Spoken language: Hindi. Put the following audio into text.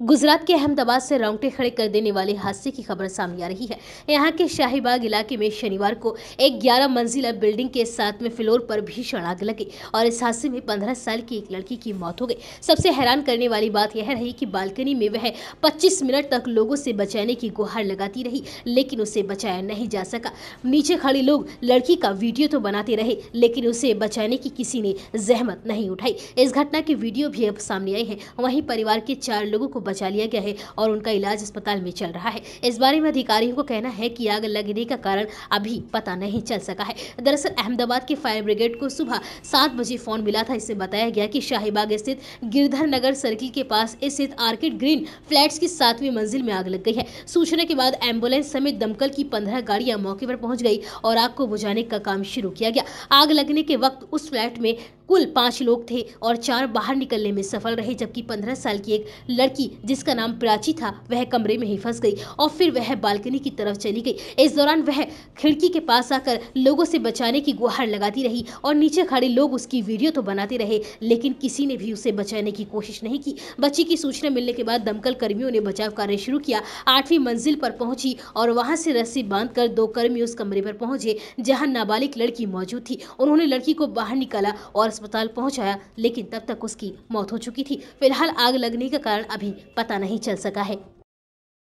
गुजरात के अहमदाबाद से रोंगटे खड़े कर देने वाले हादसे की खबर सामने आ रही है यहाँ के शाहीबाग इलाके में शनिवार को एक 11 मंजिला बिल्डिंग के साथ में फ्लोर पर भीषण आग लगी और इस हादसे में 15 साल की एक लड़की की मौत हो गई सबसे हैरान करने वाली बात यह रही कि बालकनी में वह 25 मिनट तक लोगों से बचाने की गुहार लगाती रही लेकिन उसे बचाया नहीं जा सका नीचे खड़े लोग लड़की का वीडियो तो बनाते रहे लेकिन उसे बचाने की किसी ने जहमत नहीं उठाई इस घटना की वीडियो भी अब सामने आई है वहीं परिवार के चार लोगों को बचा लिया गया है और उनका इलाज अस्पताल में चल रहा है इस बारे में अधिकारियों को कहना है कि आग लगने का कारण अभी पता नहीं चल सका है दरअसल अहमदाबाद के फायर ब्रिगेड को सुबह सात बजे फोन मिला था इससे बताया गया कि शाहीबाग स्थित गिरधर नगर सर्किल के पास स्थित आर्किड ग्रीन फ्लैट की सातवीं मंजिल में आग लग गई है सूचना के बाद एम्बुलेंस समेत दमकल की पंद्रह गाड़ियां मौके पर पहुंच गई और आग को बुझाने का काम शुरू किया गया आग लगने के वक्त उस फ्लैट में कुल पाँच लोग थे और चार बाहर निकलने में सफल रहे जबकि पंद्रह साल की एक लड़की जिसका नाम प्राची था वह कमरे में ही फंस गई और फिर वह बालकनी की तरफ चली गई इस दौरान वह खिड़की के पास आकर लोगों से बचाने की गुहार लगाती रही और नीचे खड़े लोग उसकी वीडियो तो बनाते रहे लेकिन किसी ने भी उसे बचाने की कोशिश नहीं की बच्ची की सूचना मिलने के बाद दमकल कर्मियों ने बचाव कार्य शुरू किया आठवीं मंजिल पर पहुंची और वहां से रस्सी बांध कर दो कर्मी उस कमरे पर पहुंचे जहां नाबालिग लड़की मौजूद थी उन्होंने लड़की को बाहर निकाला और अस्पताल पहुंचाया लेकिन तब तक उसकी मौत हो चुकी थी फिलहाल आग लगने का कारण अभी पता नहीं चल सका है